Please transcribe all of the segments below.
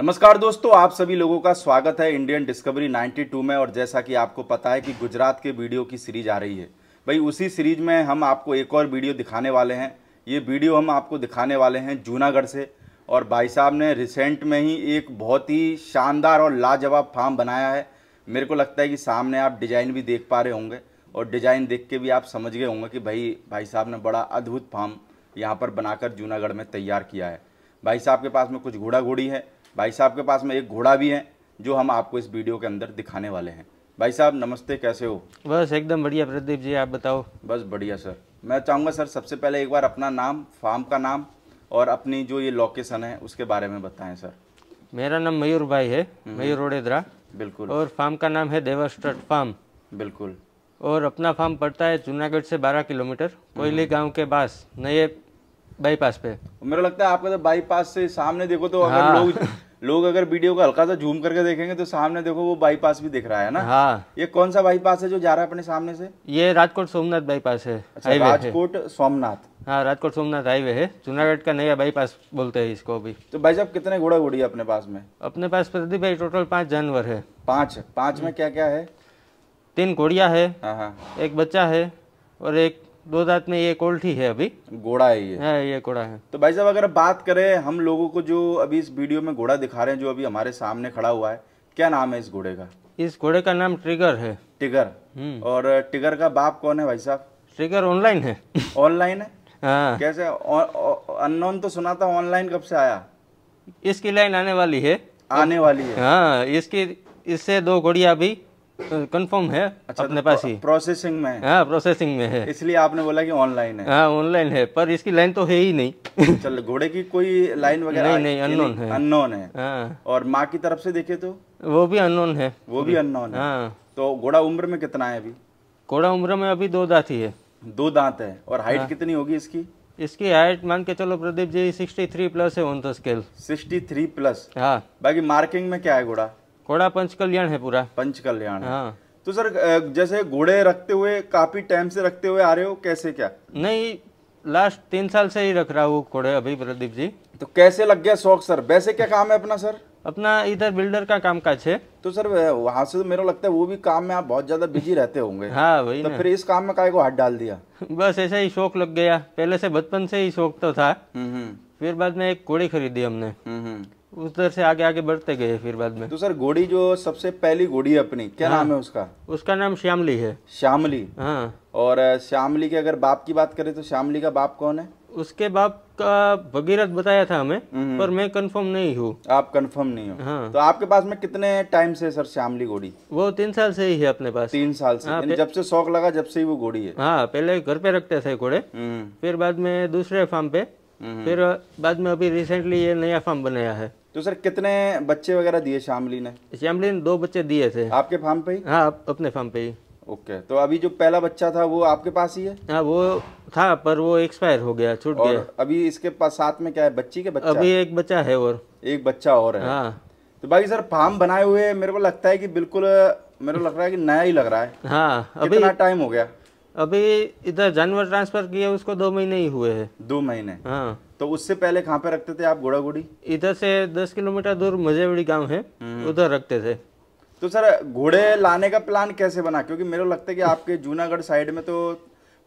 नमस्कार दोस्तों आप सभी लोगों का स्वागत है इंडियन डिस्कवरी 92 में और जैसा कि आपको पता है कि गुजरात के वीडियो की सीरीज आ रही है भाई उसी सीरीज में हम आपको एक और वीडियो दिखाने वाले हैं ये वीडियो हम आपको दिखाने वाले हैं जूनागढ़ से और भाई साहब ने रिसेंट में ही एक बहुत ही शानदार और लाजवाब फार्म बनाया है मेरे को लगता है कि सामने आप डिज़ाइन भी देख पा रहे होंगे और डिज़ाइन देख के भी आप समझ गए होंगे कि भाई भाई साहब ने बड़ा अद्भुत फार्म यहाँ पर बनाकर जूनागढ़ में तैयार किया है भाई साहब के पास में कुछ घोड़ा घोड़ी है भाई साहब के पास में एक घोड़ा भी है जो हम आपको इस वीडियो के अंदर दिखाने वाले हैं भाई साहब नमस्ते कैसे हो बस एकदम बढ़िया प्रदीप जी आप बताओ बस बढ़िया सर मैं चाहूँगा सर सबसे पहले एक बार अपना नाम फार्म का नाम और अपनी जो ये लोकेशन है उसके बारे में बताएं सर मेरा नाम मयूर भाई है हम्म। मयूर ओडेदरा बिल्कुल और फार्म का नाम है देवास्ट्रट फार्म बिल्कुल और अपना फार्म पड़ता है जूनागढ़ से 12 किलोमीटर कोयली हम्म। गांव के पास नए बाईपास पे मेरा लगता है आपका तो बाईपास से सामने देखो तो अगर हाँ। लोग लोग अगर वीडियो का हल्का सा झूम करके देखेंगे तो सामने देखो वो बाईपास भी दिख रहा है ना हाँ ये कौन सा बाईपास है जो जा रहा है अपने सामने से ये राजकोट सोमनाथ बाईपास है अच्छा, राजकोट सोमनाथ हाँ राजकोट सोमनाथ हाईवे है जूनागढ़ का नया बाईपास बोलते हैं इसको अभी तो भाई साहब कितने घोड़ा घोड़ी है अपने पास में अपने पास प्रदीप भाई टोटल पाँच जानवर है पाँच पाँच में क्या क्या है तीन घोड़िया है हाँ, हाँ। एक बच्चा है और एक दो दांत में ये कोल्ठी है अभी घोड़ा है ये है हाँ, ये घोड़ा है तो भाई साहब अगर बात करें हम लोगों को जो अभी इस वीडियो में घोड़ा दिखा रहे हैं जो अभी हमारे सामने खड़ा हुआ है क्या नाम है इस घोड़े का इस घोड़े का नाम ट्रिगर है टिगर हम्म। और टिगर का बाप कौन है भाई साहब ट्रिगर ऑनलाइन है ऑनलाइन है हाँ। कैसे अनोन तो सुना था ऑनलाइन कब से आया इसकी लाइन आने वाली है आने वाली है हाँ इसकी इससे दो घोड़िया भी कंफर्म तो है अच्छा, अपने तो पास ही प्रोसेसिंग में हाँ प्रोसेसिंग में है इसलिए आपने बोला कि ऑनलाइन है हाँ ऑनलाइन है पर इसकी लाइन तो है ही नहीं चल घोड़े की कोई लाइन वगैरह नहीं नहीं अननोन है अननोन है हाँ। और माँ की तरफ से देखे तो वो भी अननोन है वो भी अननोन है हाँ। तो घोड़ा उम्र में कितना है अभी घोड़ा उम्र में अभी दो दाँत ही है दो दाँत है और हाइट कितनी होगी इसकी इसकी हाइट मान के चलो प्रदीप जी थ्री प्लस है ऑन द स्केल प्लस हाँ बाकी मार्किंग में क्या है घोड़ा घोड़ा पंच कल्याण है पूरा पंच कल्याण हाँ तो सर जैसे घोड़े रखते हुए काफी टाइम से रखते हुए आ रहे हो कैसे क्या नहीं लास्ट तीन साल से ही रख रहा हूँ घोड़े अभी प्रदीप जी तो कैसे लग गया शौक सर वैसे क्या काम है अपना सर अपना इधर बिल्डर का काम काज है तो सर वहाँ से तो मेरा लगता है वो भी काम में आप बहुत ज्यादा बिजी रहते होंगे हाँ भाई तो फिर इस काम में काय को हाथ डाल दिया बस ऐसा ही शौक लग गया पहले से बचपन से ही शौक तो था हम्म, हम्म। फिर बाद में एक घोड़ी खरीदी हमने हम्म, उधर से आगे आगे बढ़ते गए फिर बाद में तो सर घोड़ी जो सबसे पहली घोड़ी है अपनी क्या हाँ, नाम है उसका उसका नाम श्यामली है श्यामली हाँ और श्यामली के अगर बाप की बात करें तो श्यामली का बाप कौन है उसके बाप का भगीरथ बताया था हमें हम्म। पर मैं कंफर्म नहीं हूँ आप कंफर्म नहीं हो हाँ। तो आपके पास में कितने टाइम से सर श्यामली घोड़ी वो तीन साल से ही है अपने पास तीन साल से हाँ, जब से शौक लगा जब से ही वो घोड़ी है हाँ पहले घर पे रखते थे घोड़े हम्म। फिर बाद में दूसरे फार्म पे हम्म। फिर बाद में अभी रिसेंटली ये नया फार्म बनाया है तो सर कितने बच्चे वगैरह दिए शामली ने शामली ने दो बच्चे दिए थे आपके फार्म पे ही हाँ अपने फार्म पे ही ओके तो अभी जो पहला बच्चा था वो आपके पास ही है हाँ वो था पर वो एक्सपायर हो गया छूट गया अभी इसके पास साथ में क्या है बच्ची के बच्चा अभी एक बच्चा है और एक बच्चा और है हाँ तो बाकी सर फार्म बनाए हुए मेरे को लगता है कि बिल्कुल मेरे को लग रहा है कि नया ही लग रहा है हाँ अभी टाइम हो गया अभी इधर जानवर ट्रांसफर किया उसको दो महीने ही हुए हैं दो महीने हाँ तो उससे पहले कहाँ पे रखते थे आप घोड़ा घोड़ी इधर से दस किलोमीटर दूर मजेवड़ी गांव है हम्म। उधर रखते थे तो सर घोड़े लाने का प्लान कैसे बना क्योंकि मेरे को लगता है कि आपके जूनागढ़ साइड में तो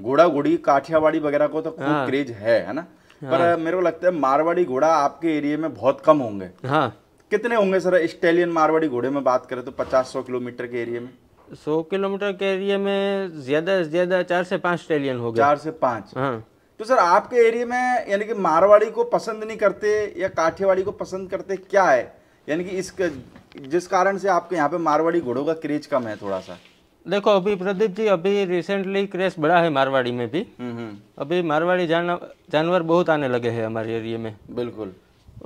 घोड़ा घोड़ी काठियावाड़ी वगैरह को तो हाँ। क्रेज है है ना हाँ। पर मेरे को लगता है मारवाड़ी घोड़ा आपके एरिया में बहुत कम होंगे हाँ कितने होंगे सर स्टेलियन मारवाड़ी घोड़े में बात करें तो पचास सौ किलोमीटर के एरिया में सौ किलोमीटर के एरिया में ज्यादा से ज्यादा चार से पाँच स्टेलियन हो गए चार से पाँच हाँ तो सर आपके एरिया में यानी कि मारवाड़ी को पसंद नहीं करते या काठियावाड़ी को पसंद करते क्या है यानी कि इस जिस कारण से आपके यहाँ पे मारवाड़ी घोड़ों का क्रेज कम है थोड़ा सा देखो अभी प्रदीप जी अभी रिसेंटली क्रेज बढ़ा है मारवाड़ी में भी हम्म, हम्म। अभी मारवाड़ी जानवर बहुत आने लगे है हमारे एरिया में बिल्कुल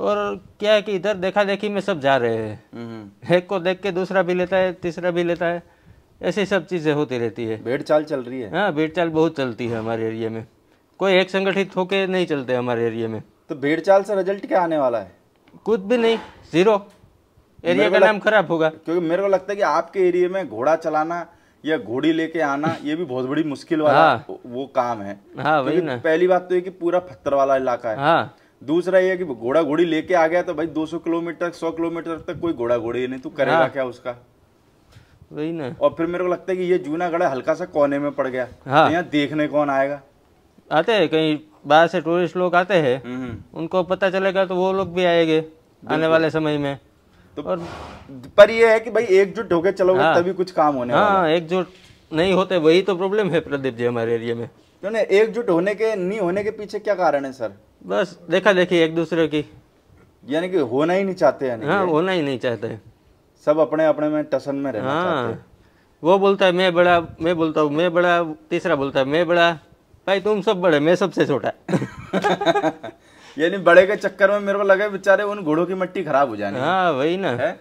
और क्या है कि इधर देखा देखी में सब जा रहे हैं हम्म, एक को देख के दूसरा भी लेता है तीसरा भी लेता है ऐसी सब चीज़ें होती रहती है भेड़ चाल चल रही है हाँ भेड़ चाल बहुत चलती है हमारे एरिया में कोई एक संगठित होके नहीं चलते हमारे एरिया में तो भेड़ चाल से रिजल्ट क्या आने वाला है कुछ भी नहीं जीरो एरिया का नाम खराब होगा क्योंकि मेरे को लगता है कि आपके एरिया में घोड़ा चलाना या घोड़ी लेके आना ये भी बहुत बड़ी मुश्किल वाला हाँ। वो काम है हाँ, वही ना पहली बात तो ये कि पूरा पत्थर वाला इलाका है हाँ। दूसरा ये कि घोड़ा घोड़ी लेके आ गया तो भाई 200 किलोमीटर 100 किलोमीटर तक कोई घोड़ा घोड़ी नहीं तू करेगा हाँ। क्या उसका वही ना और फिर मेरे को लगता है कि ये जूनागढ़ हल्का सा कोने में पड़ गया हाँ यहाँ देखने कौन आएगा आते हैं कहीं बाहर से टूरिस्ट लोग आते हैं हम्म, हम्म। उनको पता चलेगा तो वो लोग भी आएंगे आने वाले समय में तो और पर ये है कि भाई एकजुट होकर चलोगे हाँ, तभी कुछ काम होने हाँ, एकजुट नहीं होते वही तो प्रॉब्लम है प्रदीप जी हमारे एरिया में तो ना एकजुट होने के नहीं होने के पीछे क्या कारण है सर बस देखा देखी एक दूसरे की यानी कि होना ही नहीं चाहते हैं हाँ होना ही नहीं चाहते हैं सब अपने अपने में टसन में रहना हाँ। चाहते वो बोलता है मैं बड़ा मैं बोलता हूँ मैं बड़ा तीसरा बोलता है मैं बड़ा भाई तुम सब बड़े मैं सबसे छोटा यानी बड़े के चक्कर में मेरे को लगा बेचारे उन घोड़ों की मट्टी खराब हो जानी हाँ वही ना है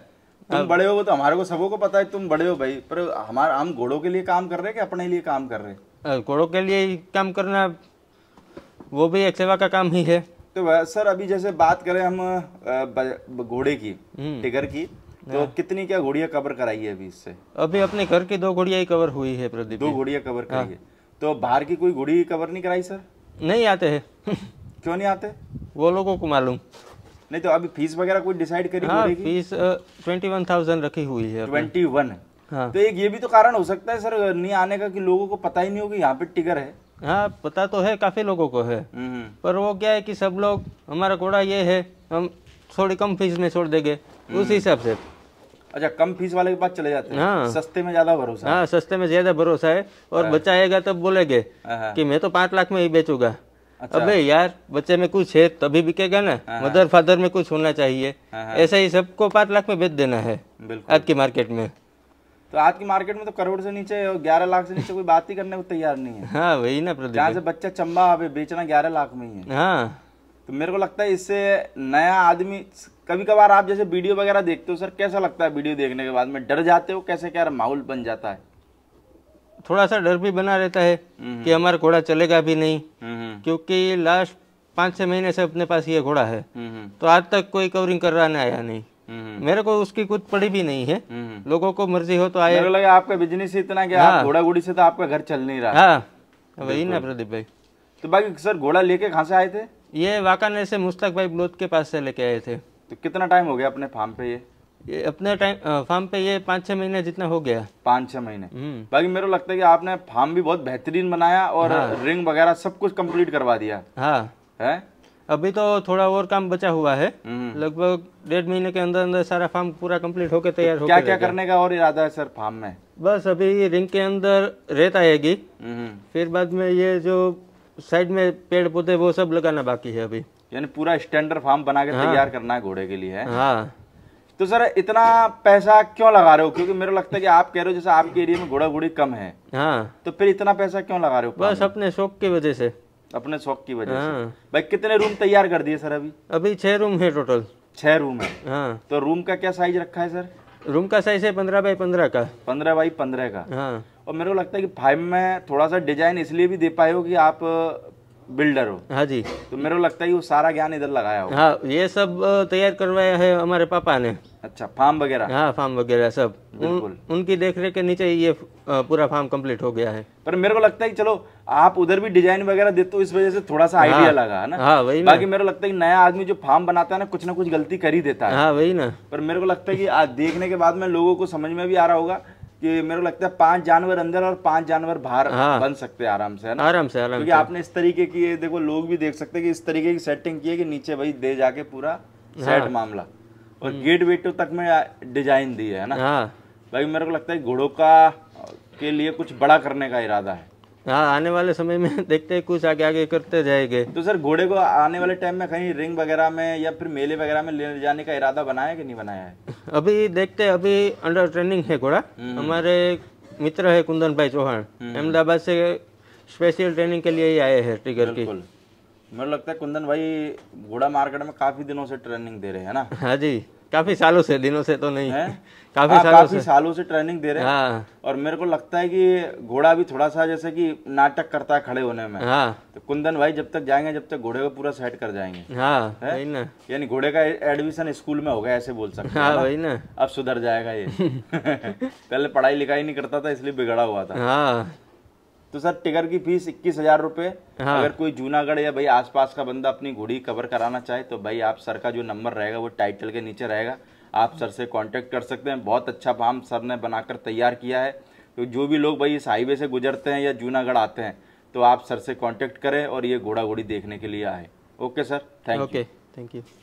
तुम बड़े हो तो हमारे को सबों को पता है तुम बड़े हो भाई पर हमारे हम घोड़ों के लिए काम कर रहे हैं कि अपने लिए काम कर रहे हैं घोड़ों के लिए काम करना वो भी एक सेवा का काम ही है तो सर अभी जैसे बात करें हम घोड़े की हम्म। टिगर की तो हाँ। कितनी क्या घोड़िया कवर कराई है अभी इससे अभी अपने घर की दो घोड़िया ही कवर हुई है प्रदीप दो घोड़िया कवर हाँ। कराई है तो बाहर की कोई घोड़ी कवर नहीं कराई सर नहीं आते है क्यों नहीं आते वो लोगों को मालूम नहीं तो अभी फीस वगैरह कोई डिसाइड करी हाँ, की? फीस ट्वेंटी वन थाउजेंड रखी हुई है ट्वेंटी वन हाँ। तो एक ये भी तो कारण हो सकता है सर नहीं आने का कि लोगों को पता ही नहीं होगा यहाँ पे टिगर है हाँ पता तो है काफी लोगों को है हम्म, हम्म। पर वो क्या है कि सब लोग हमारा घोड़ा ये है हम थोड़ी कम फीस में छोड़ देंगे उस हम्म। हिसाब से अच्छा कम फीस वाले के पास चले जाते हैं हाँ। सस्ते में ज्यादा भरोसा हाँ सस्ते में ज्यादा भरोसा है और हाँ। बच्चा आएगा तब बोलेगे हाँ, कि मैं तो पांच लाख में ही बेचूंगा अच्छा। अबे यार बच्चे में कुछ है तभी बिकेगा ना मदर फादर में कुछ होना चाहिए ऐसा ही सबको पांच लाख में बेच देना है आज की मार्केट में तो आज की मार्केट में तो करोड़ से नीचे और ग्यारह लाख से नीचे कोई बात ही करने को तैयार नहीं है हाँ वही ना प्रदीप से बच्चा चंबा अभी बेचना ग्यारह लाख में ही है हाँ तो मेरे को लगता है इससे नया आदमी कभी कभार आप जैसे वीडियो वगैरह देखते हो सर कैसा लगता है वीडियो देखने के बाद में डर जाते हो कैसे क्या माहौल बन जाता है थोड़ा सा डर भी बना रहता है हम्म। कि हमारा घोड़ा चलेगा भी नहीं हम्म। क्योंकि लास्ट पाँच छः महीने से अपने पास ये घोड़ा है हम्म। तो आज तक कोई कवरिंग नहीं आया नहीं मेरे को उसकी कुछ पड़ी भी नहीं है लोगों को मर्जी हो तो आया आपका बिजनेस इतना कि हाँ। घोड़ा घोड़ी से तो आपका घर चल नहीं रहा हाँ वही ना प्रदीप भाई तो बाकी सर घोड़ा लेके कहाँ से आए थे ये वाकाने से मुस्तक भाई ब्लोथ के पास से लेके आए थे तो कितना टाइम हो गया अपने फार्म पे ये ये अपने टाइम फार्म पे ये पाँच छः महीने जितना हो गया पाँच छः महीने हम्म। बाकी मेरे को लगता है कि आपने फार्म भी बहुत बेहतरीन बनाया और हाँ। रिंग वगैरह सब कुछ कंप्लीट करवा दिया हाँ है अभी तो थोड़ा और काम बचा हुआ है हम्म। लगभग डेढ़ महीने के अंदर अंदर सारा फार्म पूरा कंप्लीट होकर तैयार हो क्या क्या करने का और इरादा है सर फार्म में बस अभी रिंग के अंदर रेत आएगी हम्म। फिर बाद में ये जो साइड में पेड़ पौधे वो सब लगाना बाकी है अभी यानी पूरा स्टैंडर्ड फार्म बना के हाँ। तैयार करना है घोड़े के लिए हाँ। तो सर इतना पैसा क्यों लगा रहे हो क्योंकि मेरे लगता है कि आप कह रहे हो जैसे आपके एरिया में घोड़ा घोड़ी कम है हाँ। तो फिर इतना पैसा क्यों लगा रहे हो बस अपने शौक की वजह से अपने शौक की वजह हाँ। से भाई कितने रूम तैयार कर दिए सर अभी अभी छह रूम है टोटल छह रूम है हाँ। तो रूम का क्या साइज रखा है सर रूम का साइज है पंद्रह बाई पंद्रह का पंद्रह बाई पंद्रह का हाँ। और मेरे को लगता है कि फाइव में थोड़ा सा डिजाइन इसलिए भी दे पाए हो कि आप बिल्डर हो हाँ जी तो मेरे को लगता है वो सारा ज्ञान इधर लगाया हो हाँ ये सब तैयार करवाया है हमारे पापा ने अच्छा फार्म वगैरह हाँ फार्म वगैरह सब उन, उनकी देख रेख के नीचे ये पूरा फार्म कंप्लीट हो गया है पर मेरे को लगता है कि चलो आप उधर भी डिजाइन वगैरह देते हो इस वजह से थोड़ा सा हाँ। आइडिया हाँ, लगा ना हाँ वही बाकी मेरे को लगता है कि नया आदमी जो फार्म बनाता है ना कुछ ना कुछ गलती कर ही देता है हाँ वही ना पर मेरे को लगता है कि देखने के बाद में लोगों को समझ में भी आ रहा होगा कि मेरे को लगता है पांच जानवर अंदर और पांच जानवर बाहर हाँ। बन सकते हैं आराम से है ना आराम से आराम क्योंकि आपने इस तरीके की देखो लोग भी देख सकते हैं कि इस तरीके की सेटिंग की है कि नीचे भाई दे जाके पूरा हाँ। सेट मामला और गेट हम्म। वेटों तक में डिजाइन दी है ना हाँ। भाई मेरे को लगता है घोड़ों का के लिए कुछ बड़ा करने का इरादा है हाँ आने वाले समय में देखते हैं कुछ आगे आगे करते जाएंगे तो सर घोड़े को आने वाले टाइम में कहीं रिंग वगैरह में या फिर मेले वगैरह में ले जाने का इरादा बनाया कि नहीं बनाया है अभी देखते हैं अभी अंडर ट्रेनिंग है घोड़ा हम्म। हमारे मित्र है कुंदन भाई चौहान हम्म। अहमदाबाद से स्पेशल ट्रेनिंग के लिए ही आए हैं टिकर की मेरे लगता है कुंदन भाई घोड़ा मार्केट में काफी दिनों से ट्रेनिंग दे रहे हैं ना हाँ जी काफी सालों से दिनों से तो नहीं है काफी आ, हाँ, सालों काफी से सालों से ट्रेनिंग दे रहे हैं हाँ। और मेरे को लगता है कि घोड़ा भी थोड़ा सा जैसे कि नाटक करता है खड़े होने में हाँ। तो कुंदन भाई जब तक जाएंगे जब तक घोड़े को पूरा सेट कर जाएंगे हाँ, यानी घोड़े का एडमिशन स्कूल में होगा ऐसे बोल सकते हैं हाँ, ना अब सुधर जाएगा ये पहले पढ़ाई लिखाई नहीं करता था इसलिए बिगड़ा हुआ था हाँ। तो सर टिकर की फीस इक्कीस हजार रुपये हाँ। अगर कोई जूनागढ़ या भाई आसपास का बंदा अपनी घोड़ी कवर कराना चाहे तो भाई आप सर का जो नंबर रहेगा वो टाइटल के नीचे रहेगा आप सर से कांटेक्ट कर सकते हैं बहुत अच्छा फार्म सर ने बनाकर तैयार किया है तो जो भी लोग भाई इस हाईवे से गुजरते हैं या जूनागढ़ आते हैं तो आप सर से कॉन्टैक्ट करें और ये घोड़ा घोड़ी देखने के लिए आए okay sir thank you thank you